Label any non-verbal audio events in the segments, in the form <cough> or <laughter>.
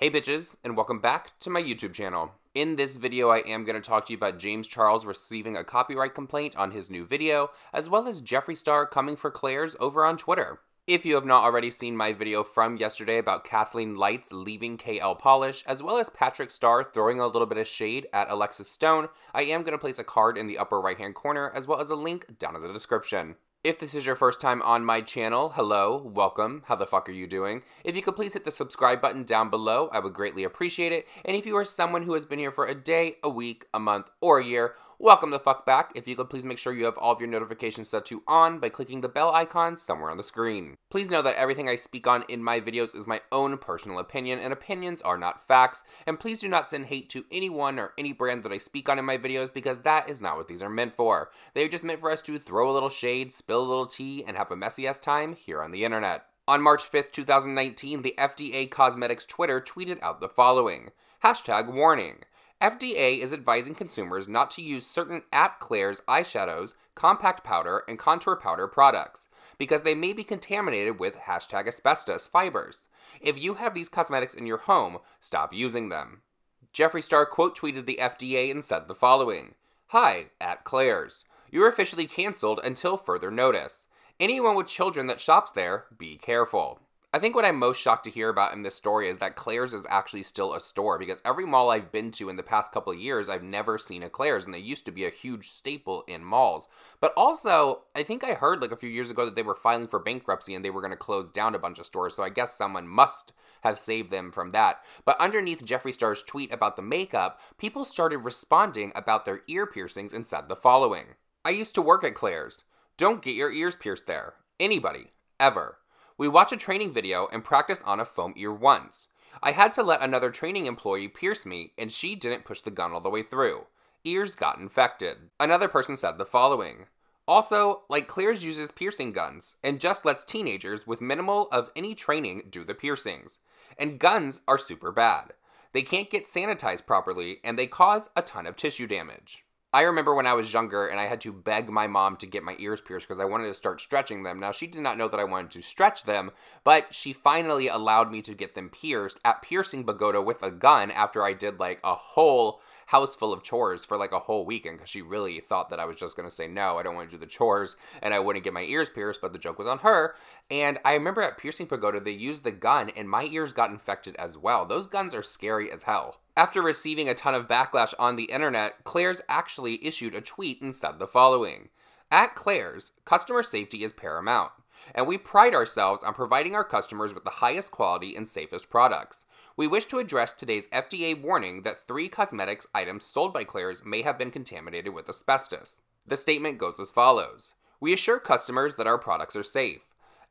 Hey bitches, and welcome back to my YouTube channel. In this video, I am going to talk to you about James Charles receiving a copyright complaint on his new video, as well as Jeffree Star coming for Claire's over on Twitter. If you have not already seen my video from yesterday about Kathleen Lights leaving KL Polish, as well as Patrick Starr throwing a little bit of shade at Alexis Stone, I am going to place a card in the upper right hand corner, as well as a link down in the description. If this is your first time on my channel, hello, welcome, how the fuck are you doing? If you could please hit the subscribe button down below, I would greatly appreciate it. And if you are someone who has been here for a day, a week, a month, or a year, welcome the fuck back. If you could please make sure you have all of your notifications set to on by clicking the bell icon somewhere on the screen. Please know that everything I speak on in my videos is my own personal opinion and opinions are not facts, and please do not send hate to anyone or any brand that I speak on in my videos because that is not what these are meant for. They are just meant for us to throw a little shade, spill a little tea, and have a messy ass time here on the internet. On March 5th, 2019, the FDA Cosmetics Twitter tweeted out the following Hashtag warning. FDA is advising consumers not to use certain At Claire's eyeshadows, compact powder, and contour powder products because they may be contaminated with hashtag asbestos fibers. If you have these cosmetics in your home, stop using them. Jeffree Star quote tweeted the FDA and said the following Hi, At Claire's. You're officially cancelled until further notice. Anyone with children that shops there, be careful. I think what I'm most shocked to hear about in this story is that Claire's is actually still a store because every mall I've been to in the past couple of years, I've never seen a Claire's, and they used to be a huge staple in malls. But also, I think I heard like a few years ago that they were filing for bankruptcy and they were going to close down a bunch of stores, so I guess someone must have saved them from that. But underneath Jeffree Star's tweet about the makeup, people started responding about their ear piercings and said the following I used to work at Claire's. Don't get your ears pierced there. Anybody. Ever. We watch a training video and practice on a foam ear once. I had to let another training employee pierce me, and she didn't push the gun all the way through. Ears got infected. Another person said the following also, like Claire's uses piercing guns and just lets teenagers with minimal of any training do the piercings. And guns are super bad. They can't get sanitized properly and they cause a ton of tissue damage. I remember when I was younger and I had to beg my mom to get my ears pierced because I wanted to start stretching them. Now, she did not know that I wanted to stretch them, but she finally allowed me to get them pierced at Piercing Bagoda with a gun after I did like a whole house full of chores for like a whole weekend because she really thought that I was just going to say no, I don't want to do the chores, and I wouldn't get my ears pierced, but the joke was on her. And I remember at Piercing Pagoda, they used the gun, and my ears got infected as well. Those guns are scary as hell. After receiving a ton of backlash on the internet, Claire's actually issued a tweet and said the following At Claire's, customer safety is paramount, and we pride ourselves on providing our customers with the highest quality and safest products we wish to address today's FDA warning that three cosmetics items sold by Claire's may have been contaminated with asbestos. The statement goes as follows We assure customers that our products are safe.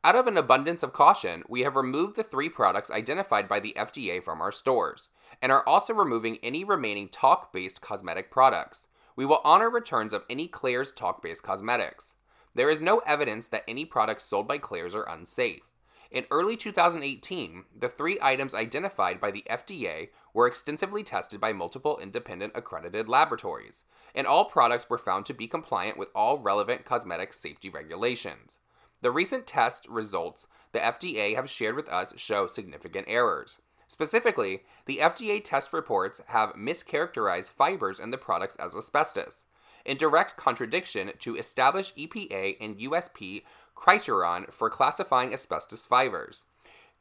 Out of an abundance of caution, we have removed the three products identified by the FDA from our stores, and are also removing any remaining talc based cosmetic products. We will honor returns of any Claire's talc based cosmetics. There is no evidence that any products sold by Claire's are unsafe. In early 2018, the three items identified by the FDA were extensively tested by multiple independent accredited laboratories, and all products were found to be compliant with all relevant cosmetic safety regulations. The recent test results the FDA have shared with us show significant errors. Specifically, the FDA test reports have mischaracterized fibers in the products as asbestos in direct contradiction to established EPA and USP criteria for classifying asbestos fibers.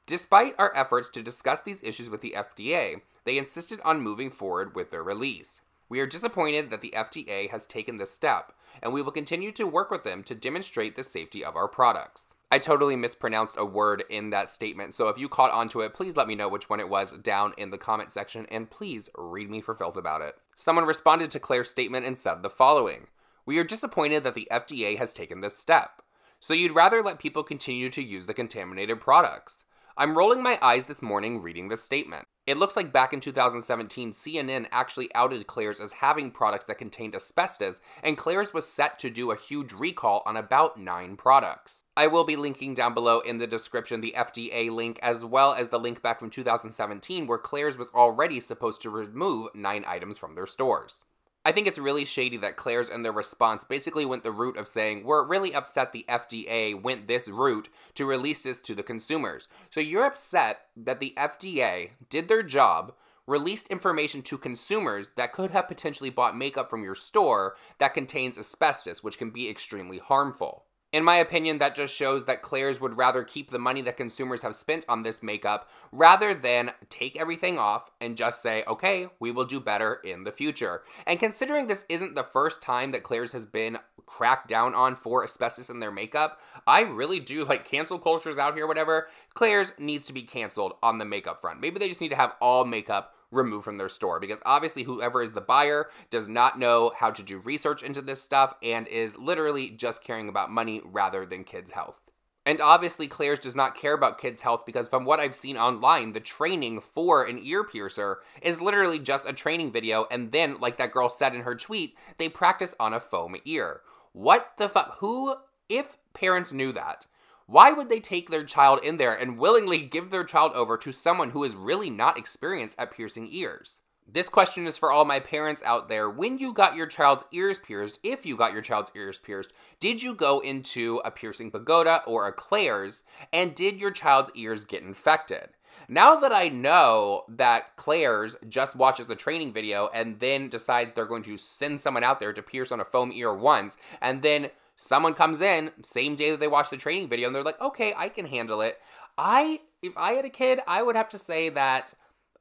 Despite our efforts to discuss these issues with the FDA, they insisted on moving forward with their release. We are disappointed that the FDA has taken this step, and we will continue to work with them to demonstrate the safety of our products. I totally mispronounced a word in that statement. So if you caught onto it, please let me know which one it was down in the comment section and please read me for filth about it. Someone responded to Claire's statement and said the following We are disappointed that the FDA has taken this step. So you'd rather let people continue to use the contaminated products. I'm rolling my eyes this morning reading this statement. It looks like back in 2017, CNN actually outed Claire's as having products that contained asbestos, and Claire's was set to do a huge recall on about nine products. I will be linking down below in the description the FDA link as well as the link back from 2017 where Claire's was already supposed to remove nine items from their stores. I think it's really shady that Claire's and their response basically went the route of saying, We're really upset the FDA went this route to release this to the consumers. So you're upset that the FDA did their job, released information to consumers that could have potentially bought makeup from your store that contains asbestos, which can be extremely harmful. In my opinion, that just shows that Claire's would rather keep the money that consumers have spent on this makeup rather than take everything off and just say, okay, we will do better in the future. And considering this isn't the first time that Claire's has been cracked down on for asbestos in their makeup, I really do like cancel cultures out here, whatever. Claire's needs to be canceled on the makeup front. Maybe they just need to have all makeup removed from their store because obviously whoever is the buyer does not know how to do research into this stuff and is literally just caring about money rather than kids' health. And obviously, Claire's does not care about kids' health because, from what I've seen online, the training for an ear piercer is literally just a training video. And then, like that girl said in her tweet, they practice on a foam ear. What the fuck? Who, if parents knew that, why would they take their child in there and willingly give their child over to someone who is really not experienced at piercing ears? This question is for all my parents out there. When you got your child's ears pierced, if you got your child's ears pierced, did you go into a piercing pagoda or a Claire's and did your child's ears get infected? Now that I know that Claire's just watches the training video and then decides they're going to send someone out there to pierce on a foam ear once and then Someone comes in, same day that they watch the training video, and they're like, okay, I can handle it. I, if I had a kid, I would have to say that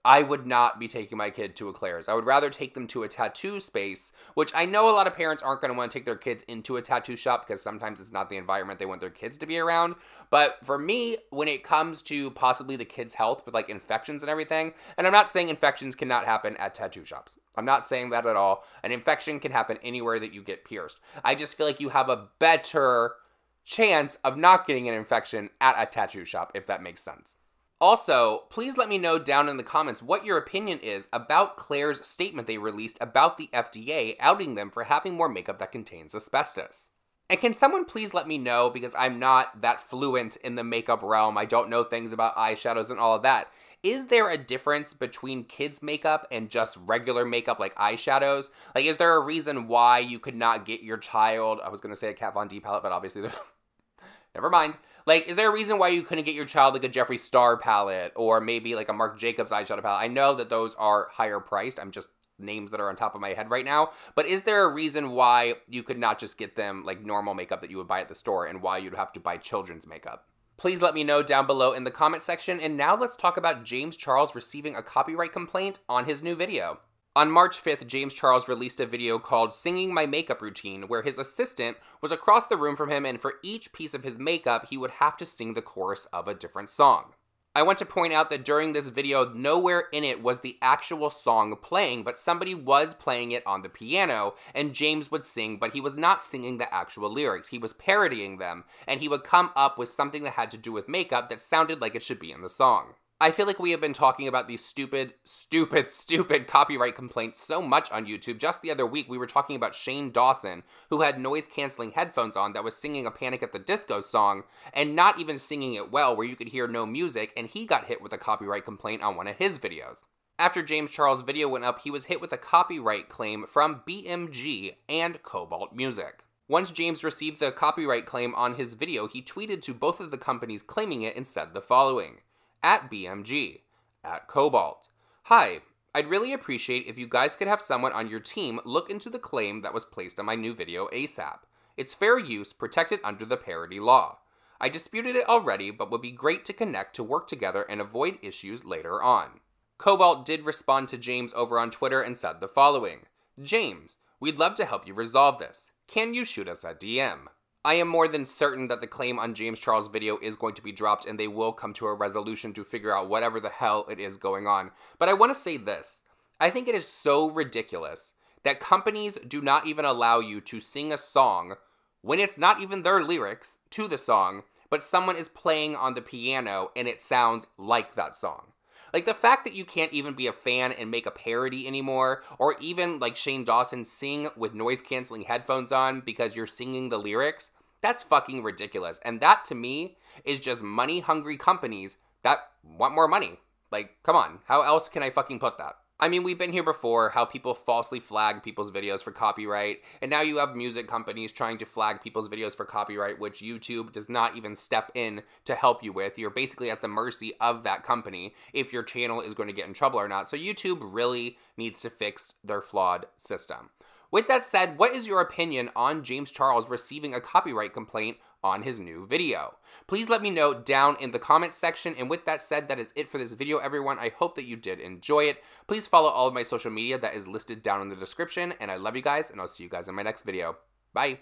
I would not be taking my kid to a Claire's. I would rather take them to a tattoo space, which I know a lot of parents aren't going to want to take their kids into a tattoo shop because sometimes it's not the environment they want their kids to be around. But for me, when it comes to possibly the kids' health with like infections and everything, and I'm not saying infections cannot happen at tattoo shops. I'm not saying that at all. An infection can happen anywhere that you get pierced. I just feel like you have a better chance of not getting an infection at a tattoo shop, if that makes sense. Also, please let me know down in the comments what your opinion is about Claire's statement they released about the FDA outing them for having more makeup that contains asbestos. And can someone please let me know, because I'm not that fluent in the makeup realm, I don't know things about eyeshadows and all of that. Is there a difference between kids' makeup and just regular makeup like eyeshadows? Like, is there a reason why you could not get your child, I was gonna say a Kat Von D palette, but obviously, <laughs> never mind like, is there a reason why you couldn't get your child like a Jeffree Star palette or maybe like a Marc Jacobs eyeshadow palette? I know that those are higher priced. I'm just names that are on top of my head right now. But is there a reason why you could not just get them like normal makeup that you would buy at the store and why you'd have to buy children's makeup? Please let me know down below in the comment section. And now let's talk about James Charles receiving a copyright complaint on his new video. On March 5th, James Charles released a video called Singing My Makeup Routine, where his assistant was across the room from him, and for each piece of his makeup, he would have to sing the chorus of a different song. I want to point out that during this video, nowhere in it was the actual song playing, but somebody was playing it on the piano, and James would sing, but he was not singing the actual lyrics. He was parodying them, and he would come up with something that had to do with makeup that sounded like it should be in the song. I feel like we have been talking about these stupid, stupid, <laughs> stupid copyright complaints so much on YouTube. Just the other week, we were talking about Shane Dawson, who had noise canceling headphones on that was singing a Panic at the Disco song and not even singing it well, where you could hear no music, and he got hit with a copyright complaint on one of his videos. After James Charles' video went up, he was hit with a copyright claim from BMG and Cobalt Music. Once James received the copyright claim on his video, he tweeted to both of the companies claiming it and said the following at BMG, at Cobalt. Hi, I'd really appreciate if you guys could have someone on your team look into the claim that was placed on my new video ASAP. It's fair use protected under the parody law. I disputed it already, but would be great to connect to work together and avoid issues later on. Cobalt did respond to James over on Twitter and said the following James, we'd love to help you resolve this. Can you shoot us a DM? I am more than certain that the claim on James Charles' video is going to be dropped and they will come to a resolution to figure out whatever the hell it is going on. But I want to say this I think it is so ridiculous that companies do not even allow you to sing a song when it's not even their lyrics to the song, but someone is playing on the piano and it sounds like that song. Like the fact that you can't even be a fan and make a parody anymore, or even like Shane Dawson sing with noise canceling headphones on because you're singing the lyrics, that's fucking ridiculous. And that to me is just money hungry companies that want more money. Like, come on, how else can I fucking put that? I mean, we've been here before how people falsely flag people's videos for copyright, and now you have music companies trying to flag people's videos for copyright, which YouTube does not even step in to help you with. You're basically at the mercy of that company if your channel is going to get in trouble or not. So, YouTube really needs to fix their flawed system. With that said, what is your opinion on James Charles receiving a copyright complaint on his new video? Please let me know down in the comments section. And with that said, that is it for this video, everyone. I hope that you did enjoy it. Please follow all of my social media that is listed down in the description. And I love you guys, and I'll see you guys in my next video. Bye.